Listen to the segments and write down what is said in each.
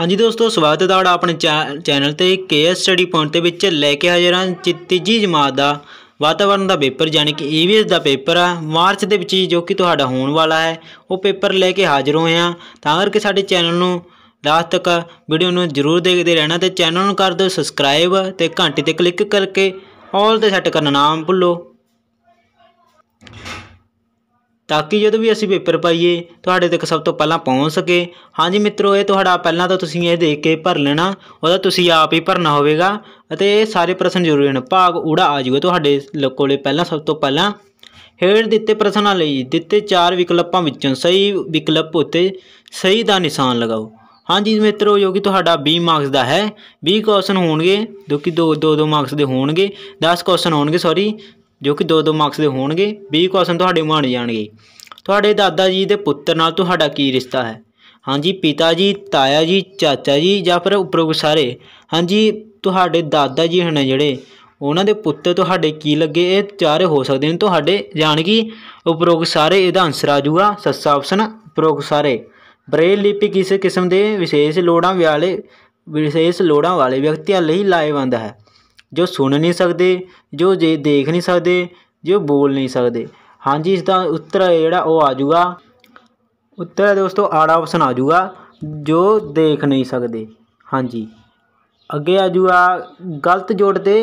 ਹਾਂਜੀ ਦੋਸਤੋ ਸਵਾਗਤ ਹੈ ਤੁਹਾਡਾ ਆਪਣੇ ਚੈਨਲ ਤੇ ਕੇਐਸ ਸਟੱਡੀ ਪੁਆਇੰਟ ਦੇ ਵਿੱਚ ਲੈ ਕੇ ਹਾਜ਼ਰ ਹਾਂ ਤੀਜੀ ਜਮਾਤ ਦਾ ਵਾਤਾਵਰਣ ਦਾ ਪੇਪਰ ਯਾਨੀ ਕਿ ਈਵੀਐਸ ਦਾ ਪੇਪਰ ਆ ਮਾਰਚ ਦੇ ਵਿੱਚ ਜੋ ਕਿ ਤੁਹਾਡਾ ਹੋਣ ਵਾਲਾ ਹੈ ਉਹ ਪੇਪਰ ਲੈ ਕੇ ਹਾਜ਼ਰ ਹੋਏ ਆ ਤਾਂ ਕਰਕੇ ਸਾਡੇ ਚੈਨਲ ਨੂੰ ਲਾਸਟ ਤੱਕ ਵੀਡੀਓ ਨੂੰ ਜ਼ਰੂਰ ਦੇਖਦੇ ਰਹਿਣਾ ਤੇ ਚੈਨਲ ਨੂੰ ਕਰ ਦਿਓ ਸਬਸਕ੍ਰਾਈਬ ਤੇ ਘੰਟੀ ਤੇ ਕਲਿੱਕ ਕਰਕੇ ਆਲ ਤੇ ਸੈੱਟ ਕਰਨਾ ਨਾ ਭੁੱਲੋ ਤਾਂ ਕਿ ਜਦੋਂ ਵੀ ਅਸੀਂ ਪੇਪਰ ਪਾਈਏ ਤੁਹਾਡੇ ਤੱਕ ਸਭ ਤੋਂ ਪਹਿਲਾਂ ਪਹੁੰਚ ਸਕੇ ਹਾਂਜੀ ਮਿੱਤਰੋ ਇਹ ਤੁਹਾਡਾ ਪਹਿਲਾਂ ਤਾਂ ਤੁਸੀਂ ਇਹ ਦੇਖ ਕੇ ਭਰ ਲੈਣਾ ਉਹਦਾ ਤੁਸੀਂ ਆਪ ਹੀ ਭਰਨਾ ਹੋਵੇਗਾ ਅਤੇ ਇਹ ਸਾਰੇ ਪ੍ਰਸ਼ਨ ਜ਼ਰੂਰੀ ਹਨ ਭਾਗ ਊੜਾ ਆ ਜਾਊਗਾ ਤੁਹਾਡੇ ਕੋਲੇ ਪਹਿਲਾਂ ਸਭ ਤੋਂ ਪਹਿਲਾਂ ਹੇਠ ਦਿੱਤੇ ਪ੍ਰਸ਼ਨਾਂ ਲਈ ਦਿੱਤੇ ਚਾਰ ਵਿਕਲਪਾਂ ਵਿੱਚੋਂ ਸਹੀ ਵਿਕਲਪ ਉੱਤੇ ਸਹੀ ਦਾ ਨਿਸ਼ਾਨ ਲਗਾਓ ਹਾਂਜੀ ਮਿੱਤਰੋ ਜੋ ਕਿ ਤੁਹਾਡਾ 20 ਮਾਰਕਸ ਦਾ ਹੈ 20 ਕੁਐਸਚਨ ਹੋਣਗੇ ਜੋ ਕਿ 2 2 2 ਮਾਰਕਸ ਦੇ ਹੋਣਗੇ 10 ਕੁਐਸਚਨ ਹੋਣਗੇ ਸੌਰੀ ਜੋ ਕਿ 2-2 ਮਾਰਕਸ ਦੇ ਹੋਣਗੇ 20 ਕੁਐਸਚਨ ਤੁਹਾਡੇ ਮਾਣੇ ਜਾਣਗੇ ਤੁਹਾਡੇ ਦਾਦਾ ਜੀ ਦੇ ਪੁੱਤਰ ਨਾਲ ਤੁਹਾਡਾ ਕੀ ਰਿਸ਼ਤਾ ਹੈ ਹਾਂਜੀ ਪਿਤਾ ਜੀ ਤਾਇਆ ਜੀ ਚਾਚਾ ਜੀ ਜਾਂ ਫਿਰ ਉਪਰੋਕਤ ਸਾਰੇ ਹਾਂਜੀ ਤੁਹਾਡੇ ਦਾਦਾ ਜੀ ਹਨ ਜਿਹੜੇ ਉਹਨਾਂ ਦੇ ਪੁੱਤਰ ਤੁਹਾਡੇ ਕੀ ਲੱਗੇ ਇਹ ਚਾਰੇ ਹੋ ਸਕਦੇ ਨੇ ਤੁਹਾਡੇ ਜਾਣ ਕਿ ਉਪਰੋਕਤ ਸਾਰੇ ਇਹਦਾ ਆਨਸਰ ਆ ਜਾਊਗਾ ਸੱਸਾ ਆਪਸ਼ਨ ਉਪਰੋਕਤ ਸਾਰੇ ਬ੍ਰੇਲ ਲਿਪੀ ਕਿਸੇ ਕਿਸਮ ਦੇ ਵਿਸ਼ੇਸ਼ ਲੋੜਾਂ ਵਾਲੇ ਵਿਸ਼ੇਸ਼ ਲੋੜਾਂ ਵਾਲੇ ਵਿਅਕਤੀਆਂ ਲਈ ਲਾਇਵੰਦ ਹੈ ਜੋ ਸੁਣ ਨਹੀਂ ਸਕਦੇ ਜੋ ਜੇ ਦੇਖ ਨਹੀਂ ਸਕਦੇ ਜੋ ਬੋਲ ਨਹੀਂ ਸਕਦੇ ਹਾਂਜੀ ਇਸ ਦਾ ਉੱਤਰ ਹੈ ਜਿਹੜਾ ਉਹ ਆ ਜਾਊਗਾ ਉੱਤਰ ਹੈ ਦੋਸਤੋ ਆੜਾ ਆਪਸ਼ਨ ਆ ਜਾਊਗਾ ਜੋ ਦੇਖ ਨਹੀਂ ਸਕਦੇ ਹਾਂਜੀ ਅੱਗੇ ਆ ਜੂਆ ਗਲਤ ਜੋੜ ਤੇ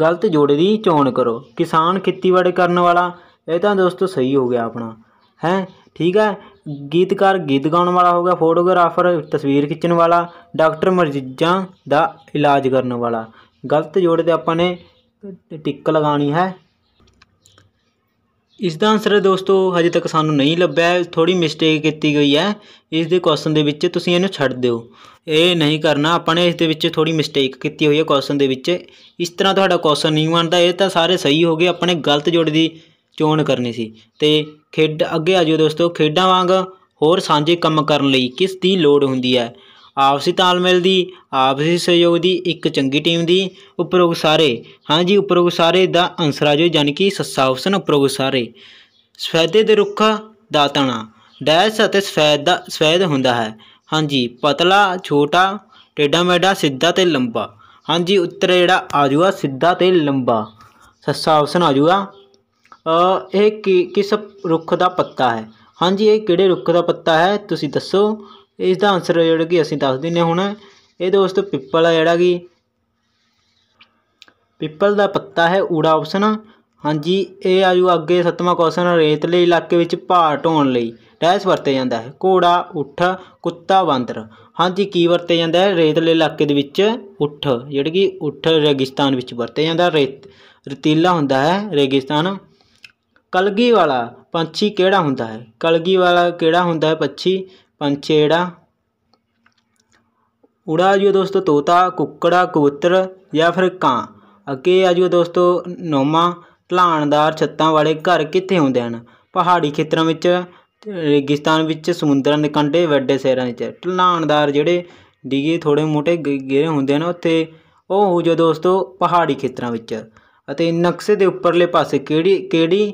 ਗਲਤ ਜੋੜੇ ਦੀ ਚੋਣ ਕਰੋ ਕਿਸਾਨ ਖੇਤੀਬਾੜੀ ਕਰਨ ਵਾਲਾ ਇਹ ਤਾਂ ਦੋਸਤੋ ਸਹੀ ਹੋ ਗਿਆ ਆਪਣਾ ਹੈ ਠੀਕ ਹੈ ਗੀਤਕਾਰ ਗੀਤ ਗਾਉਣ ਵਾਲਾ ਹੋ ਗਿਆ ਫੋਟੋਗ੍ਰਾਫਰ ਤਸਵੀਰ ਖਿੱਚਣ ਵਾਲਾ ਡਾਕਟਰ ਮਰੀਜ਼ਾਂ ਦਾ ਇਲਾਜ ਕਰਨ ਵਾਲਾ ਗਲਤ ਜੋੜੇ ਤੇ ਆਪਾਂ ਨੇ ਟਿੱਕ ਲਗਾਣੀ ਹੈ ਇਸ ਦਾ ਆਨਸਰ ਦੋਸਤੋ ਹਜੇ ਤੱਕ ਸਾਨੂੰ ਨਹੀਂ ਲੱਭਿਆ ਥੋੜੀ ਮਿਸਟੇਕ ਕੀਤੀ ਗਈ ਹੈ ਇਸ ਦੇ ਕੁਐਸਚਨ ਦੇ ਵਿੱਚ ਤੁਸੀਂ ਇਹਨੂੰ ਛੱਡ ਦਿਓ ਇਹ ਨਹੀਂ ਕਰਨਾ ਆਪਾਂ ਨੇ ਇਸ ਦੇ ਵਿੱਚ ਥੋੜੀ ਮਿਸਟੇਕ ਕੀਤੀ ਹੋਈ ਹੈ ਕੁਐਸਚਨ ਦੇ ਵਿੱਚ ਇਸ ਤਰ੍ਹਾਂ ਤੁਹਾਡਾ ਕੁਐਸਚਨ ਨਹੀਂ ਬਣਦਾ ਇਹ ਤਾਂ ਸਾਰੇ ਸਹੀ ਹੋ ਗਏ ਆਪਣੇ ਗਲਤ ਜੋੜੇ ਦੀ ਚੋਣ ਕਰਨੀ ਸੀ ਤੇ ਖੇਡ ਅੱਗੇ ਆ ਜਿਓ ਦੋਸਤੋ ਖੇਡਾਂ ਵਾਂਗ ਹੋਰ ਸਾਂਝੇ ਕੰਮ ਕਰਨ ਲਈ ਕਿਸ ਦੀ ਲੋੜ ਹੁੰਦੀ ਹੈ ਆਪਸੀ ਤਾਲਮੇਲ ਦੀ ਆਪਸੀ ਸਹਿਯੋਗ ਦੀ ਇੱਕ ਚੰਗੀ ਟੀਮ ਦੀ ਉਪਰੋਗ ਸਾਰੇ ਹਾਂਜੀ ਉਪਰੋਗ ਸਾਰੇ ਦਾ ਆਨਸਰ ਆ ਜਾਓ ਯਾਨੀ ਕਿ ਸੱਸਾ ਆਪਸ਼ਨ ਉਪਰੋਗ ਸਾਰੇ ਸਫੈਦੇ ਦੇ ਰੁੱਖ ਦਾ ਤਣਾ ਡੈਸ਼ ਅਤੇ ਸਫੈਦ ਦਾ ਸਫੈਦ ਹੁੰਦਾ ਹੈ ਹਾਂਜੀ ਪਤਲਾ ਛੋਟਾ ਟੇਡਾ ਮੇਡਾ ਸਿੱਧਾ ਤੇ ਲੰਬਾ ਹਾਂਜੀ ਉੱਤਰ ਜਿਹੜਾ ਆਜੂਆ ਸਿੱਧਾ ਤੇ ਲੰਬਾ ਸੱਸਾ ਆਪਸ਼ਨ ਆਜੂਆ ਇਹ ਕਿਸ ਰੁੱਖ ਦਾ ਪੱਤਾ ਹੈ ਹਾਂਜੀ ਇਹ ਕਿਹੜੇ ਰੁੱਖ ਦਾ ਪੱਤਾ ਹੈ ਤੁਸੀਂ ਦੱਸੋ ਇਸ ਦਾ ਆਨਸਰ ਜਿਹੜਾ ਕਿ ਅਸੀਂ ਦੱਸ ਦਿੰਨੇ ਹੁਣ ਇਹ ਦੋਸਤੋ ਪਿੱਪਲ ਹੈ ਜਿਹੜਾ ਕਿ ਪਿੱਪਲ ਦਾ ਪੱਤਾ ਹੈ ਊੜਾ ਆਪਸ਼ਨ ਹਾਂਜੀ ਇਹ ਆਜੂ ਅੱਗੇ ਸੱਤਵਾਂ ਕੁਐਸਚਨ ਰੇਤਲੇ ਇਲਾਕੇ ਵਿੱਚ ਭਾਰ ਢੋਣ ਲਈ ਡੈਸ਼ ਵਰਤੇ ਜਾਂਦਾ ਹੈ ਘੋੜਾ ਉੱਠ ਕੁੱਤਾ ਬਾਂਦਰ ਹਾਂਜੀ ਕੀ ਵਰਤੇ ਜਾਂਦਾ ਹੈ ਰੇਤਲੇ ਇਲਾਕੇ ਦੇ ਵਿੱਚ ਉੱਠ ਜਿਹੜੀ ਕਿ ਉੱਠ ਰੇਗਿਸਤਾਨ ਵਿੱਚ ਵਰਤੇ ਜਾਂਦਾ ਰੇਤ ਰਤੀਲਾ ਹੁੰਦਾ ਹੈ ਰੇਗਿਸਤਾਨ ਕਲਗੀ ਵਾਲਾ ਪੰਛੀ ਕਿਹੜਾ ਹੁੰਦਾ ਹੈ ਕਲਗੀ ਵਾਲਾ ਕਿਹੜਾ ਹੁੰਦਾ ਹੈ ਪੰਛੀ ਪੰਛੀ ਉੜਾ ਜੀਓ ਦੋਸਤੋ ਤੋਤਾ ਕੁੱਕੜਾ ਕਬੂਤਰ ਜਾਂ ਫਿਰ ਕਾਂ ਅੱਗੇ ਆ ਜੀਓ ਦੋਸਤੋ ਨੋਮਾ ਢਲਾਨਦਾਰ ਛੱਤਾਂ ਵਾਲੇ ਘਰ ਕਿੱਥੇ ਹੁੰਦੇ ਹਨ ਪਹਾੜੀ ਖੇਤਰਾਂ ਵਿੱਚ ਰੇਗਿਸਤਾਨ ਵਿੱਚ ਸਮੁੰਦਰਾਂ ਦੇ ਕੰਢੇ ਵੱਡੇ ਸ਼ਹਿਰਾਂ ਵਿੱਚ ਢਲਾਨਦਾਰ ਜਿਹੜੇ ਡਿਗੇ ਥੋੜੇ ਮੋਟੇ ਗੇਰੇ ਹੁੰਦੇ ਹਨ ਉੱਥੇ ਉਹ ਹੋ ਜੋ ਦੋਸਤੋ ਪਹਾੜੀ ਖੇਤਰਾਂ ਵਿੱਚ ਅਤੇ ਨਕਸ਼ੇ ਦੇ ਉੱਪਰਲੇ ਪਾਸੇ ਕਿਹੜੀ ਕਿਹੜੀ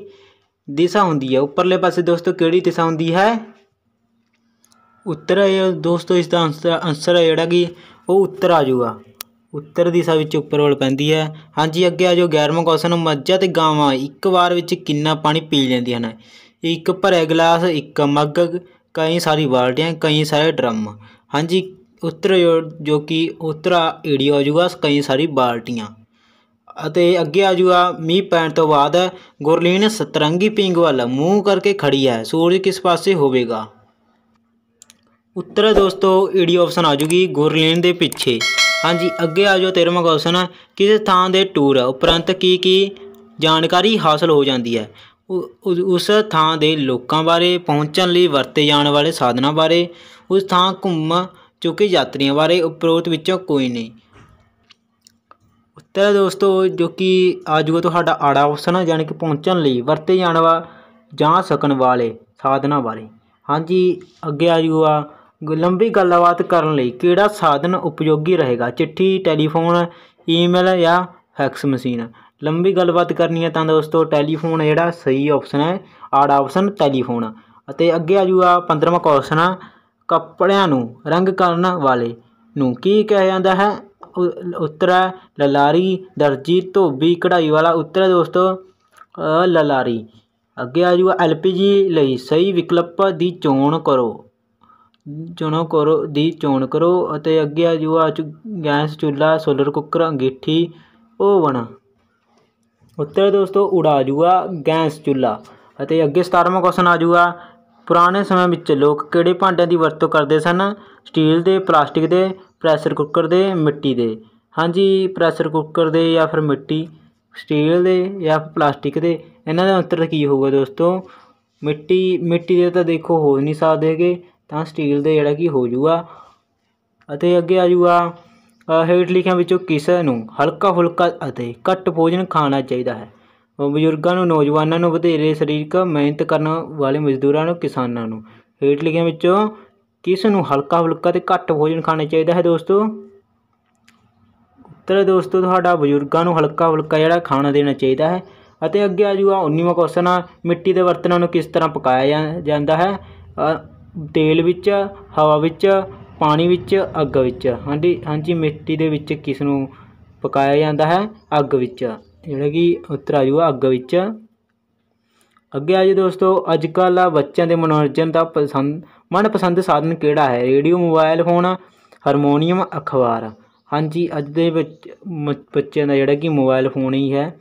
ਦਿਸ਼ਾ ਹੁੰਦੀ ਹੈ ਉੱਪਰਲੇ ਪਾਸੇ ਦੋਸਤੋ ਕਿਹੜੀ ਦਿਸ਼ਾ ਹੁੰਦੀ ਹੈ ਉੱਤਰ ਹੈ ਦੋਸਤੋ ਇਸ ਦਾ ਅਨਸਰ ਹੈ ਜਿਹੜਾ ਕਿ ਉਹ ਉੱਤਰ ਆ ਜਾਊਗਾ ਉੱਤਰ ਦਿਸ਼ਾ ਵਿੱਚ ਉੱਪਰ ਵੱਲ ਪੈਂਦੀ ਹੈ ਹਾਂਜੀ ਅੱਗੇ ਆ ਜਾਓ 11ਵਾਂ ਕੁਐਸਚਨ ਮੱਝਾਂ ਤੇ ਗਾਵਾਂ ਇੱਕ ਵਾਰ ਵਿੱਚ ਕਿੰਨਾ ਪਾਣੀ ਪੀ ਲੈਂਦੀਆਂ ਹਨ ਇੱਕ ਭਰੇ ਗਲਾਸ ਇੱਕ ਮੱਗ ਕਈ ਸਾਰੀ ਬਾਲਟੀਆਂ ਕਈ ਸਾਰੇ ਡਰਮ ਹਾਂਜੀ ਉੱਤਰ ਜੋ ਕਿ ਉੱਤਰਾ ਏੜੀ ਹੋ ਜਾਊਗਾ ਕਈ ਸਾਰੀ ਬਾਲਟੀਆਂ ਅਤੇ ਅੱਗੇ ਆ ਜਾਊਗਾ ਮੀਂਹ ਪੈਣ ਤੋਂ ਬਾਅਦ ਗੁਰਲੀਨ ਸਤਰੰਗੀ ਪਿੰਗ ਵੱਲ ਮੂੰਹ ਕਰਕੇ ਖੜੀ ਹੈ ਸੂਰਜ ਕਿਸ ਪਾਸੇ ਹੋਵੇਗਾ ਉੱਤਰ ਦੋਸਤੋ ਈਡੀ ਆਪਸ਼ਨ ਆ ਜੂਗੀ ਗੁਰਲੀਨ ਦੇ ਪਿੱਛੇ ਹਾਂਜੀ ਅੱਗੇ ਆ ਜਾਓ 13ਵਾਂ ਕੁਐਸਚਨ ਕਿਸੇ ਥਾਂ ਦੇ ਟੂਰ ਉਪਰੰਤ ਕੀ ਕੀ ਜਾਣਕਾਰੀ ਹਾਸਲ ਹੋ ਜਾਂਦੀ ਹੈ ਉਸ ਥਾਂ ਦੇ ਲੋਕਾਂ ਬਾਰੇ ਪਹੁੰਚਣ ਲਈ ਵਰਤੇ ਜਾਣ ਵਾਲੇ ਸਾਧਨਾਂ ਬਾਰੇ ਉਸ ਥਾਂ ਘੁੰਮ ਚੁੱਕੇ ਯਾਤਰੀਆਂ ਬਾਰੇ ਉਪਰੋਕਤ ਵਿੱਚੋਂ ਕੋਈ ਨਹੀਂ ਉੱਤਰ ਦੋਸਤੋ ਜੋ ਕਿ ਆ ਜੂਗਾ ਤੁਹਾਡਾ ਆੜਾ ਆਪਸ਼ਨ ਯਾਨੀ ਕਿ ਪਹੁੰਚਣ ਲਈ ਵਰਤੇ ਜਾਣ ਵਾਲੇ ਜਾਂ ਸਕਣ ਵਾਲੇ ਸਾਧਨਾਂ ਬਾਰੇ ਹਾਂਜੀ ਅੱਗੇ ਆ ਜੂਗਾ ਲੰਬੀ ਗੱਲਬਾਤ ਕਰਨ ਲਈ ਕਿਹੜਾ ਸਾਧਨ ਉਪਯੋਗੀ ਰਹੇਗਾ ਚਿੱਠੀ ਟੈਲੀਫੋਨ ਈਮੇਲ ਜਾਂ ਫੈਕਸ ਮਸ਼ੀਨ ਲੰਬੀ ਗੱਲਬਾਤ ਕਰਨੀ ਹੈ ਤਾਂ ਦੋਸਤੋ ਟੈਲੀਫੋਨ ਜਿਹੜਾ ਸਹੀ ਆਪਸ਼ਨ ਹੈ ਆਡ ਆਪਸ਼ਨ ਟੈਲੀਫੋਨ ਅਤੇ ਅੱਗੇ ਆ ਜੂਗਾ 15ਵਾਂ ਕੁਐਸਚਨ ਕੱਪੜਿਆਂ ਨੂੰ ਰੰਗ ਕਰਨ ਵਾਲੇ ਨੂੰ ਕੀ ਕਿਹਾ ਜਾਂਦਾ ਹੈ ਉੱਤਰ ਹੈ ਲਲਾਰੀ ਦਰਜੀ ਧੋਬੀ ਕਢਾਈ ਵਾਲਾ ਉੱਤਰ ਹੈ ਦੋਸਤੋ ਲਲਾਰੀ ਅੱਗੇ ਆ ਜੂਗਾ ਐਲਪੀਜੀ ਲਈ ਸਹੀ ਵਿਕਲਪ ਦੀ ਚੋਣ ਕਰੋ ਚੁਣੋ ਦੀ ਚੋਣ ਕਰੋ ਅਤੇ ਅੱਗੇ ਆ ਜੂ ਆ ਗੈਸ ਚੁੱਲਾ ਸੋਲਰ ਕੁੱਕਰ ਅੰਗੀਠੀ ਓਵਨ ਉੱਤਰ ਦੋਸਤੋ ਉੜਾ ਜੂਗਾ ਗੈਸ ਚੁੱਲਾ ਅਤੇ ਅੱਗੇ 17ਵਾਂ ਕੁਐਸਚਨ ਆ ਜੂਗਾ ਪੁਰਾਣੇ ਸਮੇਂ ਵਿੱਚ ਲੋਕ ਕਿਹੜੇ ਭਾਂਡਿਆਂ ਦੀ ਵਰਤੋਂ ਕਰਦੇ ਸਨ ਸਟੀਲ ਦੇ ਪਲਾਸਟਿਕ ਦੇ ਪ੍ਰੈਸ਼ਰ ਕੁੱਕਰ ਦੇ ਮਿੱਟੀ ਦੇ ਹਾਂਜੀ ਪ੍ਰੈਸ਼ਰ ਕੁੱਕਰ ਦੇ ਜਾਂ ਫਿਰ ਮਿੱਟੀ ਸਟੀਲ ਦੇ ਜਾਂ ਪਲਾਸਟਿਕ ਦੇ ਇਹਨਾਂ ਦਾ ਅੰਤਰ ਕੀ ਹੋਊਗਾ ਦੋਸਤੋ ਮਿੱਟੀ ਮਿੱਟੀ ਦੇ ਤਾਂ ਦੇਖੋ ਹੋ ਨਹੀਂ ਸਕਦੇ ਹੈਗੇ ਤਾਂ ਸਟੀਲ ਦੇ ਜਿਹੜਾ ਕੀ ਹੋ ਜੂਗਾ ਅਤੇ ਅੱਗੇ ਆ ਜੂਗਾ ਹੇਠ ਲਿਖਿਆਂ ਵਿੱਚੋਂ ਕਿਸੇ ਨੂੰ ਹਲਕਾ ਫੁਲਕਾ ਅਤੇ ਘੱਟ ਭੋਜਨ ਖਾਣਾ ਚਾਹੀਦਾ ਹੈ ਬਜ਼ੁਰਗਾਂ ਨੂੰ ਨੌਜਵਾਨਾਂ ਨੂੰ ਵਧੇਰੇ ਸਰੀਰਕ ਮਿਹਨਤ ਕਰਨ ਵਾਲੇ ਮਜ਼ਦੂਰਾਂ ਨੂੰ ਕਿਸਾਨਾਂ ਨੂੰ ਹੇਠ ਲਿਖਿਆਂ ਵਿੱਚੋਂ ਕਿਸ ਨੂੰ ਹਲਕਾ ਫੁਲਕਾ ਤੇ ਘੱਟ ਭੋਜਨ ਖਾਣਾ ਚਾਹੀਦਾ ਹੈ ਦੋਸਤੋ ਉੱਤਰ ਦੋਸਤੋ ਤੁਹਾਡਾ ਬਜ਼ੁਰਗਾਂ ਨੂੰ ਹਲਕਾ ਫੁਲਕਾ ਜਿਹੜਾ ਖਾਣਾ ਦੇਣਾ ਚਾਹੀਦਾ ਹੈ ਅਤੇ ਅੱਗੇ ਆ ਜੂਗਾ 19ਵਾਂ ਕੁਐਸਚਨ ਮਿੱਟੀ ਦੇ ਬਰਤਨਾਂ ਨੂੰ ਕਿਸ ਤਰ੍ਹਾਂ ਪਕਾਇਆ ਜਾਂਦਾ ਹੈ ਤੇਲ ਵਿੱਚ ਹਵਾ ਵਿੱਚ ਪਾਣੀ ਵਿੱਚ ਅੱਗ ਵਿੱਚ ਹਾਂਜੀ ਹਾਂਜੀ ਮਿੱਟੀ ਦੇ ਵਿੱਚ ਕਿਸ ਨੂੰ ਪਕਾਇਆ ਜਾਂਦਾ ਹੈ ਅੱਗ ਵਿੱਚ ਜਿਹੜਾ ਕਿ ਉੱਤਰ ਆ ਅੱਗ ਵਿੱਚ ਅੱਗੇ ਆ ਜੀ ਦੋਸਤੋ ਅੱਜ ਕੱਲ੍ਹ ਬੱਚਿਆਂ ਦੇ ਮਨੋਰੰਜਨ ਦਾ ਪਸੰਦ ਮਨਪਸੰਦ ਸਾਧਨ ਕਿਹੜਾ ਹੈ ਰੇਡੀਓ ਮੋਬਾਈਲ ਫੋਨ ਹਾਰਮੋਨੀਅਮ ਅਖਬਾਰ ਹਾਂਜੀ ਅੱਜ ਦੇ ਵਿੱਚ ਬੱਚਿਆਂ ਦਾ ਜਿਹੜਾ ਕਿ ਮੋਬਾਈਲ ਫੋਨ ਹੀ ਹੈ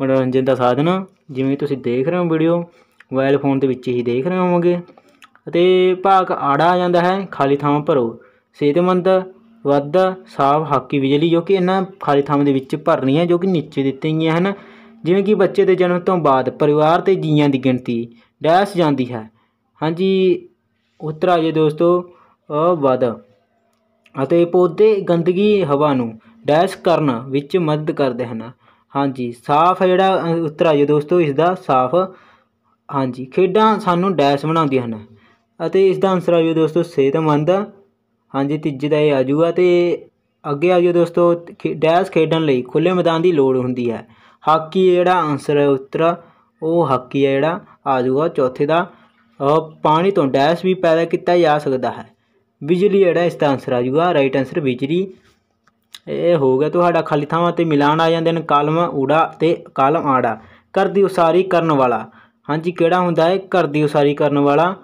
ਮਨੋਰੰਜਨ ਦਾ ਸਾਧਨ ਜਿਵੇਂ ਤੁਸੀਂ ਦੇਖ ਰਹੇ ਹੋ ਵੀਡੀਓ ਮੋਬਾਈਲ ਫੋਨ ਦੇ ਵਿੱਚ ਹੀ ਦੇਖ ਰਹੇ ਹੋਵੋਗੇ ਅਤੇ ਭਾਗ ਆੜਾ ਆ ਜਾਂਦਾ ਹੈ ਖਾਲੀ ਥਾਵਾਂ ਭਰੋ ਸਿਹਤਮੰਦ ਵੱਧ ਸਾਫ ਹਾਕੀ ਬਿਜਲੀ ਜੋ ਕਿ ਇਹਨਾਂ ਖਾਲੀ ਥਾਵਾਂ ਦੇ ਵਿੱਚ ਭਰਨੀ ਹੈ ਜੋ ਕਿ ਨੀਚੇ ਦਿੱਤੀਆਂ ਗਈਆਂ ਹਨ ਜਿਵੇਂ ਕਿ ਬੱਚੇ ਦੇ ਜਨਮ ਤੋਂ ਬਾਅਦ ਪਰਿਵਾਰ ਤੇ ਜੀਆਂ ਦੀ ਗਿਣਤੀ ਡੈਸ਼ ਜਾਂਦੀ ਹੈ ਹਾਂਜੀ ਉੱਤਰ ਆ ਜੇ ਦੋਸਤੋ ਵੱਧ ਅਤੇ ਪੌਦੇ ਗੰਦਗੀ ਹਵਾ ਨੂੰ ਡੈਸ਼ ਕਰਨ ਵਿੱਚ ਮਦਦ ਕਰਦੇ ਹਨ ਹਾਂਜੀ ਸਾਫ ਜਿਹੜਾ ਉੱਤਰ ਆ ਜੇ ਦੋਸਤੋ ਇਸ ਦਾ ਸਾਫ ਹਾਂਜੀ ਖੇਡਾਂ ਸਾਨੂੰ ਡੈਸ਼ ਬਣਾਉਂਦੀਆਂ ਹਨ ਅਤੇ ਇਸ ਦਾ ਆਨਸਰ ਆ ਜਾਊ ਦੋਸਤੋ ਸਿਹਤਮੰਦ ਹਾਂਜੀ ਤੀਜੇ ਦਾ ਇਹ ਆ ਜਾਊਗਾ ਤੇ ਅੱਗੇ ਆ ਜਾਓ ਦੋਸਤੋ ਡੈਸ਼ ਖੇਡਣ ਲਈ ਖੁੱਲੇ ਮੈਦਾਨ ਦੀ ਲੋੜ ਹੁੰਦੀ ਹੈ ਹਾਕੀ ਜਿਹੜਾ ਆਨਸਰ ਹੈ ਉੱਤਰ ਉਹ ਹਾਕੀ ਹੈ ਜਿਹੜਾ ਆ ਜਾਊਗਾ ਚੌਥੇ ਦਾ ਪਾਣੀ ਤੋਂ ਡੈਸ਼ ਵੀ ਪੈਦਾ ਕੀਤਾ ਜਾ ਸਕਦਾ ਹੈ ਬਿਜਲੀ ਜਿਹੜਾ ਇਸ ਦਾ ਆਨਸਰ ਆ ਜਾਊਗਾ ਰਾਈਟ ਆਨਸਰ ਬਿਜਲੀ ਇਹ ਹੋ ਗਿਆ ਤੁਹਾਡਾ ਖਾਲੀ ਥਾਵਾਂ ਤੇ ਮਿਲਾਨ ਆ ਜਾਂਦੇ ਨੇ ਕਾਲਮ ਊੜਾ ਤੇ ਕਾਲਮ ਆੜਾ ਘਰ ਦੀ ਉਸਾਰੀ ਕਰਨ ਵਾਲਾ ਹਾਂਜੀ ਕਿਹੜਾ ਹੁੰਦਾ ਹੈ ਘਰ ਦੀ ਉਸਾਰੀ ਕਰਨ ਵਾਲਾ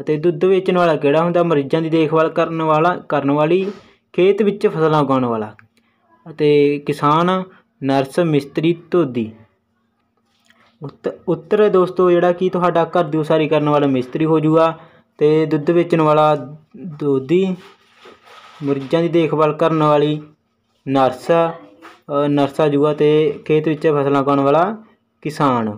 ਅਤੇ ਦੁੱਧ ਵੇਚਣ ਵਾਲਾ ਕਿਹੜਾ ਹੁੰਦਾ ਮਰੀਜ਼ਾਂ ਦੀ ਦੇਖਭਾਲ ਕਰਨ ਵਾਲਾ ਕਰਨ ਵਾਲੀ ਖੇਤ ਵਿੱਚ ਫਸਲਾਂ ਉਗਾਉਣ ਵਾਲਾ ਅਤੇ ਕਿਸਾਨ ਨਰਸ ਮਿਸਤਰੀ ਧੋਦੀ ਉੱਤਰ ਦੋਸਤੋ ਜਿਹੜਾ ਕੀ ਤੁਹਾਡਾ ਘਰ ਦੀ ਉਸਾਰੀ ਕਰਨ ਵਾਲਾ ਮਿਸਤਰੀ ਹੋ ਜਾਊਗਾ ਤੇ ਦੁੱਧ ਵੇਚਣ ਵਾਲਾ ਦੋਦੀ ਮਰੀਜ਼ਾਂ ਦੀ ਦੇਖਭਾਲ ਕਰਨ ਵਾਲੀ ਨਰਸ ਨਰਸਾ ਜੂਗਾ ਤੇ ਖੇਤ ਵਿੱਚ ਫਸਲਾਂ ਉਗਾਉਣ ਵਾਲਾ ਕਿਸਾਨ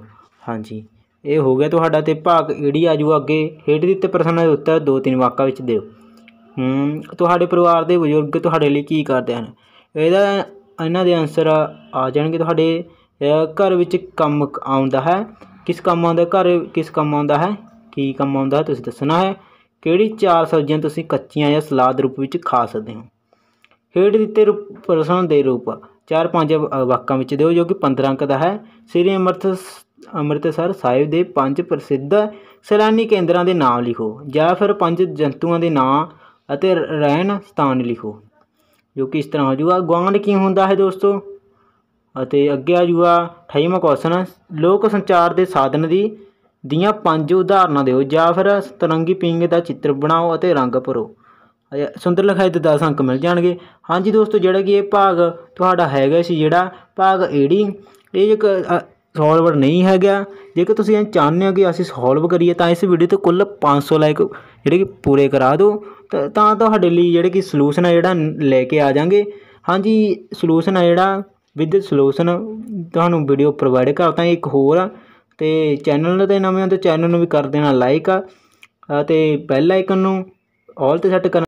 ਹਾਂਜੀ ਇਹ ਹੋ ਗਿਆ ਤੁਹਾਡਾ ਤੇ ਭਾਗ ਈੜੀ ਆ ਜੂ ਅੱਗੇ ਹੇਠ ਦਿੱਤੇ ਪ੍ਰਸ਼ਨਾਂ ਦੇ ਉੱਤਰ ਦੋ ਤਿੰਨ ਵਾਕਾਂ ਵਿੱਚ ਦਿਓ ਹੂੰ ਤੁਹਾਡੇ ਪਰਿਵਾਰ ਦੇ ਬਜ਼ੁਰਗ ਤੁਹਾਡੇ ਲਈ ਕੀ ਕਰਦੇ ਹਨ ਇਹਦਾ ਇਹਨਾਂ ਦੇ ਆਨਸਰ ਆ ਜਾਣਗੇ ਤੁਹਾਡੇ ਘਰ ਵਿੱਚ ਕੰਮ ਆਉਂਦਾ ਹੈ ਕਿਸ ਕੰਮ ਆਉਂਦਾ ਘਰ ਕਿਸ ਕੰਮ ਆਉਂਦਾ ਹੈ ਕੀ ਕੰਮ ਆਉਂਦਾ ਤੁਸੀਂ ਦੱਸਣਾ ਹੈ ਕਿਹੜੀ ਚਾਰ ਸਬਜ਼ੀਆਂ ਤੁਸੀਂ ਕੱਚੀਆਂ ਜਾਂ ਸਲਾਦ ਰੂਪ ਵਿੱਚ ਖਾ ਸਕਦੇ ਹੋ ਹੇਠ ਦਿੱਤੇ ਪ੍ਰਸ਼ਨ ਦੇ ਰੂਪ ਚਾਰ ਪੰਜ ਵਾਕਾਂ ਵਿੱਚ ਦਿਓ ਜੋ ਕਿ 15 ਅੰਕ ਦਾ ਹੈ ਸ੍ਰੀ ਅਮਰਤ ਅੰਮ੍ਰਿਤਸਰ ਸਾਹਿਬ ਦੇ ਪੰਜ ਪ੍ਰਸਿੱਧ ਸੈਲਾਨੀ ਕੇਂਦਰਾਂ ਦੇ ਨਾਮ ਲਿਖੋ ਜਾਂ ਫਿਰ ਪੰਜ ਜੰਤੂਆਂ ਦੇ ਨਾਂ ਅਤੇ ਰਹਿਣ ਸਥਾਨ ਲਿਖੋ ਜੋ ਕਿ ਇਸ ਤਰ੍ਹਾਂ ਹੋ ਜਾਊਗਾ ਗਵਾਂਡ ਕੀ ਹੁੰਦਾ ਹੈ ਦੋਸਤੋ ਅਤੇ ਅੱਗੇ ਆ ਜੂਗਾ 28ਵਾਂ ਕੁਐਸਚਨ ਲੋਕ ਸੰਚਾਰ ਦੇ ਸਾਧਨ ਦੀ ਦੀਆਂ ਪੰਜ ਉਦਾਹਰਨਾਂ ਦਿਓ ਜਾਂ ਫਿਰ ਤਰੰਗੀ ਪਿੰਗ ਦਾ ਚਿੱਤਰ ਬਣਾਓ ਅਤੇ ਰੰਗ ਭਰੋ ਸੁੰਦਰ ਲਿਖਾਈ ਦੇ 10 ਅੰਕ ਮਿਲ ਜਾਣਗੇ ਹਾਂਜੀ ਦੋਸਤੋ ਜਿਹੜਾ ਕਿ ਇਹ ਭਾਗ ਤੁਹਾਡਾ ਹੈਗਾ ਸੀ ਜਿਹੜਾ ਭਾਗ ਏਡੀ ਇਹ ਇੱਕ ਸੋਲਵਰ ਨਹੀਂ ਹੈਗਾ ਜੇਕਰ ਤੁਸੀਂ ਇਹ ਚਾਹੁੰਦੇ ਹੋ ਕਿ ਅਸੀਂ ਸੋਲਵ ਕਰੀਏ ਤਾਂ ਇਸ ਵੀਡੀਓ ਤੇ ਕੁੱਲ 500 ਲਾਈਕ ਜਿਹੜੇ ਕਿ ਪੂਰੇ ਕਰਾ ਦਿਓ ਤਾਂ ਤੁਹਾਡੇ ਲਈ ਜਿਹੜੇ ਕਿ ਸੋਲੂਸ਼ਨ ਆ ਜਿਹੜਾ ਲੈ ਕੇ ਆ ਜਾਾਂਗੇ ਹਾਂਜੀ ਸੋਲੂਸ਼ਨ ਆ ਜਿਹੜਾ ਵਿਦ ਸੋਲੂਸ਼ਨ ਤੁਹਾਨੂੰ ਵੀਡੀਓ ਪ੍ਰੋਵਾਈਡ ਕਰਦਾ ਇੱਕ ਹੋਰ ਤੇ ਚੈਨਲ ਦੇ ਨਵੇਂ ਹੋ ਤੇ ਚੈਨਲ ਨੂੰ ਵੀ ਕਰ ਦੇਣਾ ਲਾਈਕ ਆ ਤੇ ਬੈਲ ਆਈਕਨ ਨੂੰ ਆਲ ਤੇ ਸੈੱਟ